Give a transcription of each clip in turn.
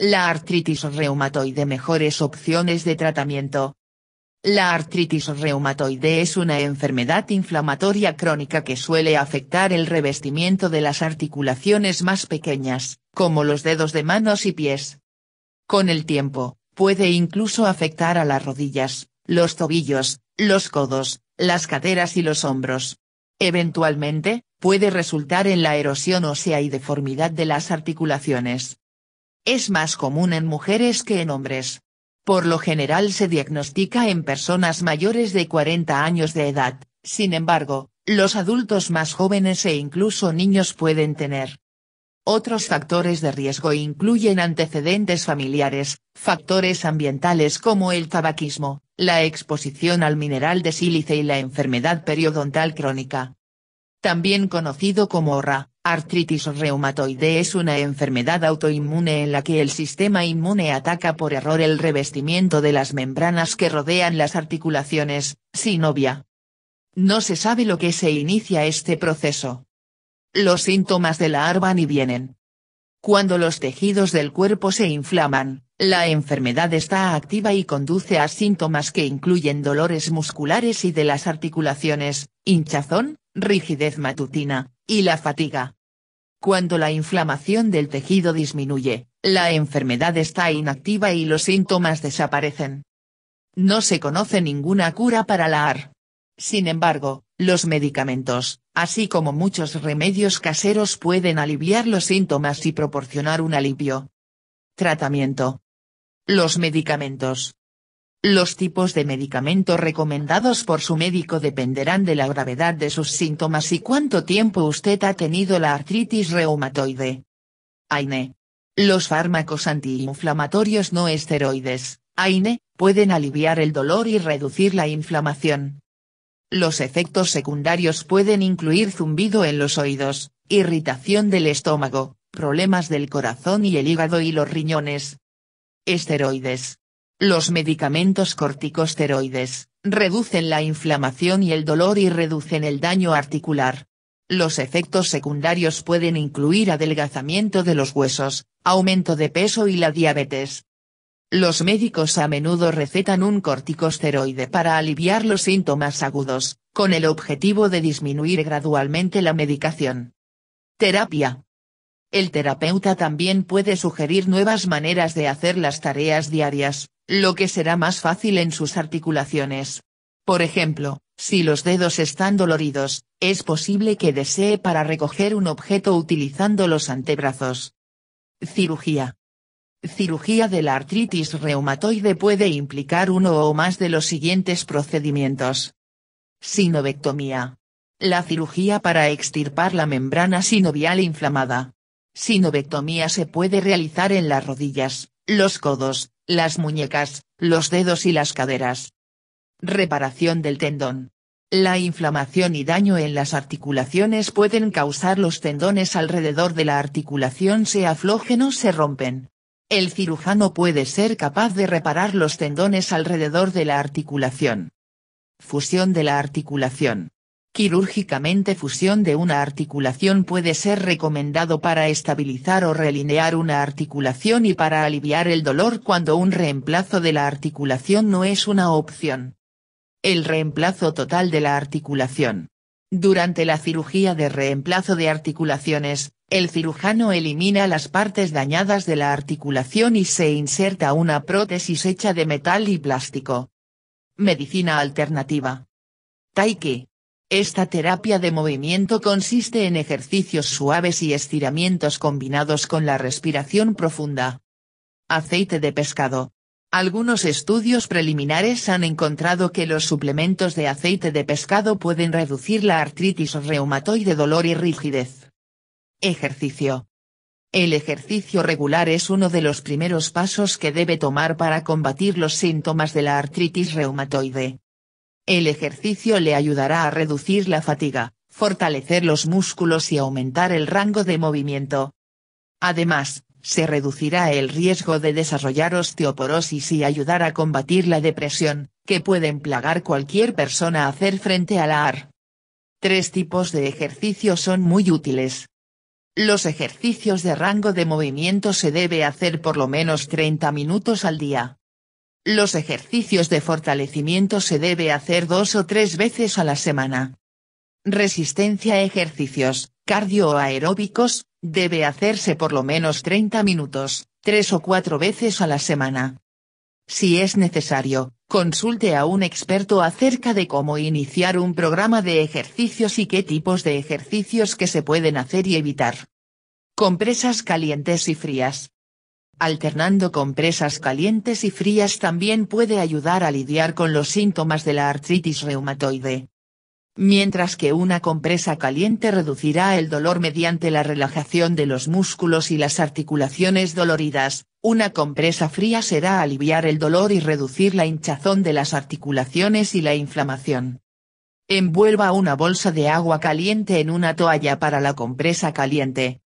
La artritis reumatoide mejores opciones de tratamiento. La artritis reumatoide es una enfermedad inflamatoria crónica que suele afectar el revestimiento de las articulaciones más pequeñas, como los dedos de manos y pies. Con el tiempo, puede incluso afectar a las rodillas, los tobillos, los codos, las caderas y los hombros. Eventualmente, puede resultar en la erosión ósea y deformidad de las articulaciones es más común en mujeres que en hombres. Por lo general se diagnostica en personas mayores de 40 años de edad, sin embargo, los adultos más jóvenes e incluso niños pueden tener. Otros factores de riesgo incluyen antecedentes familiares, factores ambientales como el tabaquismo, la exposición al mineral de sílice y la enfermedad periodontal crónica. También conocido como horra. Artritis reumatoide es una enfermedad autoinmune en la que el sistema inmune ataca por error el revestimiento de las membranas que rodean las articulaciones, sin obvia. No se sabe lo que se inicia este proceso. Los síntomas de la ARVAN y vienen. Cuando los tejidos del cuerpo se inflaman, la enfermedad está activa y conduce a síntomas que incluyen dolores musculares y de las articulaciones, hinchazón, rigidez matutina, y la fatiga. Cuando la inflamación del tejido disminuye, la enfermedad está inactiva y los síntomas desaparecen. No se conoce ninguna cura para la AR. Sin embargo, los medicamentos, así como muchos remedios caseros pueden aliviar los síntomas y proporcionar un alivio. Tratamiento. Los medicamentos, los tipos de medicamentos recomendados por su médico dependerán de la gravedad de sus síntomas y cuánto tiempo usted ha tenido la artritis reumatoide. AINE. Los fármacos antiinflamatorios no esteroides, AINE, pueden aliviar el dolor y reducir la inflamación. Los efectos secundarios pueden incluir zumbido en los oídos, irritación del estómago, problemas del corazón y el hígado y los riñones. Esteroides. Los medicamentos corticosteroides, reducen la inflamación y el dolor y reducen el daño articular. Los efectos secundarios pueden incluir adelgazamiento de los huesos, aumento de peso y la diabetes. Los médicos a menudo recetan un corticosteroide para aliviar los síntomas agudos, con el objetivo de disminuir gradualmente la medicación. Terapia. El terapeuta también puede sugerir nuevas maneras de hacer las tareas diarias, lo que será más fácil en sus articulaciones. Por ejemplo, si los dedos están doloridos, es posible que desee para recoger un objeto utilizando los antebrazos. Cirugía. Cirugía de la artritis reumatoide puede implicar uno o más de los siguientes procedimientos. Sinovectomía. La cirugía para extirpar la membrana sinovial inflamada. Sinovectomía se puede realizar en las rodillas, los codos, las muñecas, los dedos y las caderas. Reparación del tendón. La inflamación y daño en las articulaciones pueden causar los tendones alrededor de la articulación se aflojen o se rompen. El cirujano puede ser capaz de reparar los tendones alrededor de la articulación. Fusión de la articulación. Quirúrgicamente fusión de una articulación puede ser recomendado para estabilizar o relinear una articulación y para aliviar el dolor cuando un reemplazo de la articulación no es una opción. El reemplazo total de la articulación. Durante la cirugía de reemplazo de articulaciones, el cirujano elimina las partes dañadas de la articulación y se inserta una prótesis hecha de metal y plástico. Medicina alternativa. Taiki. Esta terapia de movimiento consiste en ejercicios suaves y estiramientos combinados con la respiración profunda. Aceite de pescado. Algunos estudios preliminares han encontrado que los suplementos de aceite de pescado pueden reducir la artritis reumatoide, dolor y rigidez. Ejercicio. El ejercicio regular es uno de los primeros pasos que debe tomar para combatir los síntomas de la artritis reumatoide. El ejercicio le ayudará a reducir la fatiga, fortalecer los músculos y aumentar el rango de movimiento. Además, se reducirá el riesgo de desarrollar osteoporosis y ayudar a combatir la depresión, que pueden plagar cualquier persona a hacer frente a la AR. Tres tipos de ejercicios son muy útiles. Los ejercicios de rango de movimiento se debe hacer por lo menos 30 minutos al día, los ejercicios de fortalecimiento se debe hacer dos o tres veces a la semana. Resistencia a ejercicios, cardio aeróbicos, debe hacerse por lo menos 30 minutos, tres o cuatro veces a la semana. Si es necesario, consulte a un experto acerca de cómo iniciar un programa de ejercicios y qué tipos de ejercicios que se pueden hacer y evitar. Compresas calientes y frías, Alternando compresas calientes y frías también puede ayudar a lidiar con los síntomas de la artritis reumatoide. Mientras que una compresa caliente reducirá el dolor mediante la relajación de los músculos y las articulaciones doloridas, una compresa fría será aliviar el dolor y reducir la hinchazón de las articulaciones y la inflamación. Envuelva una bolsa de agua caliente en una toalla para la compresa caliente,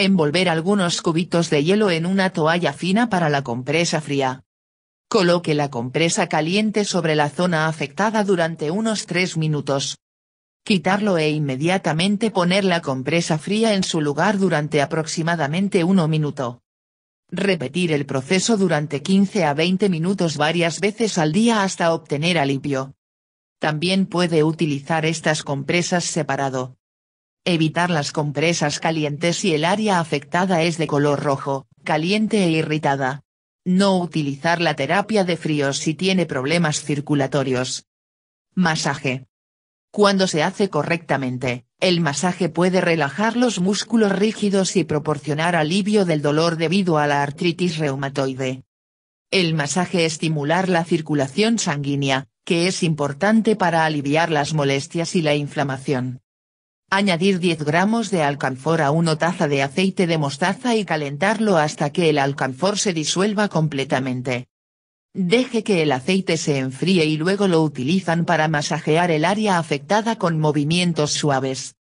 Envolver algunos cubitos de hielo en una toalla fina para la compresa fría. Coloque la compresa caliente sobre la zona afectada durante unos 3 minutos. Quitarlo e inmediatamente poner la compresa fría en su lugar durante aproximadamente 1 minuto. Repetir el proceso durante 15 a 20 minutos varias veces al día hasta obtener alivio. También puede utilizar estas compresas separado. Evitar las compresas calientes si el área afectada es de color rojo, caliente e irritada. No utilizar la terapia de frío si tiene problemas circulatorios. Masaje. Cuando se hace correctamente, el masaje puede relajar los músculos rígidos y proporcionar alivio del dolor debido a la artritis reumatoide. El masaje estimular la circulación sanguínea, que es importante para aliviar las molestias y la inflamación. Añadir 10 gramos de alcanfor a una taza de aceite de mostaza y calentarlo hasta que el alcanfor se disuelva completamente. Deje que el aceite se enfríe y luego lo utilizan para masajear el área afectada con movimientos suaves.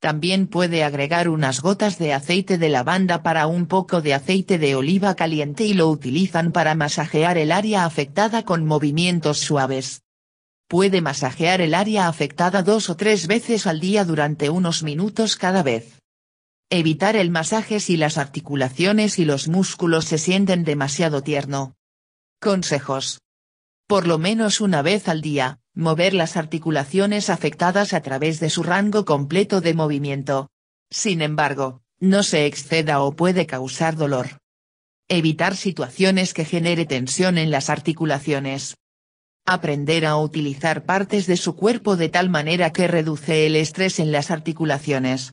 También puede agregar unas gotas de aceite de lavanda para un poco de aceite de oliva caliente y lo utilizan para masajear el área afectada con movimientos suaves puede masajear el área afectada dos o tres veces al día durante unos minutos cada vez. Evitar el masaje si las articulaciones y los músculos se sienten demasiado tierno. Consejos. Por lo menos una vez al día, mover las articulaciones afectadas a través de su rango completo de movimiento. Sin embargo, no se exceda o puede causar dolor. Evitar situaciones que genere tensión en las articulaciones aprender a utilizar partes de su cuerpo de tal manera que reduce el estrés en las articulaciones.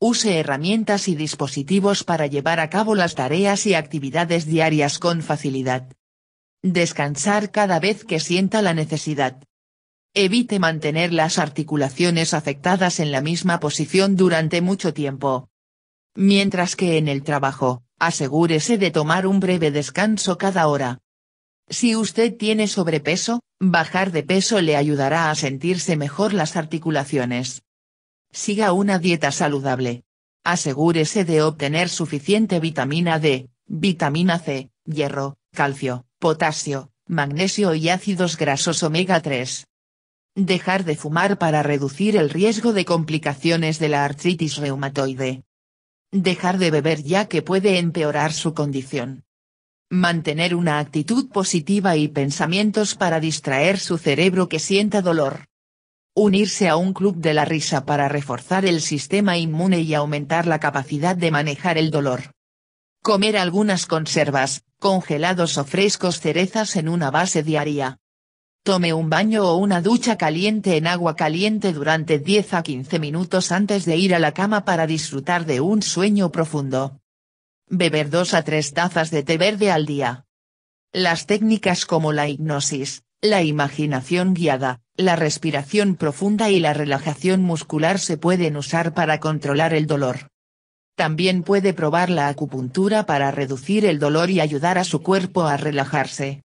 Use herramientas y dispositivos para llevar a cabo las tareas y actividades diarias con facilidad. Descansar cada vez que sienta la necesidad. Evite mantener las articulaciones afectadas en la misma posición durante mucho tiempo. Mientras que en el trabajo, asegúrese de tomar un breve descanso cada hora. Si usted tiene sobrepeso, bajar de peso le ayudará a sentirse mejor las articulaciones. Siga una dieta saludable. Asegúrese de obtener suficiente vitamina D, vitamina C, hierro, calcio, potasio, magnesio y ácidos grasos omega 3. Dejar de fumar para reducir el riesgo de complicaciones de la artritis reumatoide. Dejar de beber ya que puede empeorar su condición. Mantener una actitud positiva y pensamientos para distraer su cerebro que sienta dolor. Unirse a un club de la risa para reforzar el sistema inmune y aumentar la capacidad de manejar el dolor. Comer algunas conservas, congelados o frescos cerezas en una base diaria. Tome un baño o una ducha caliente en agua caliente durante 10 a 15 minutos antes de ir a la cama para disfrutar de un sueño profundo. Beber dos a tres tazas de té verde al día. Las técnicas como la hipnosis, la imaginación guiada, la respiración profunda y la relajación muscular se pueden usar para controlar el dolor. También puede probar la acupuntura para reducir el dolor y ayudar a su cuerpo a relajarse.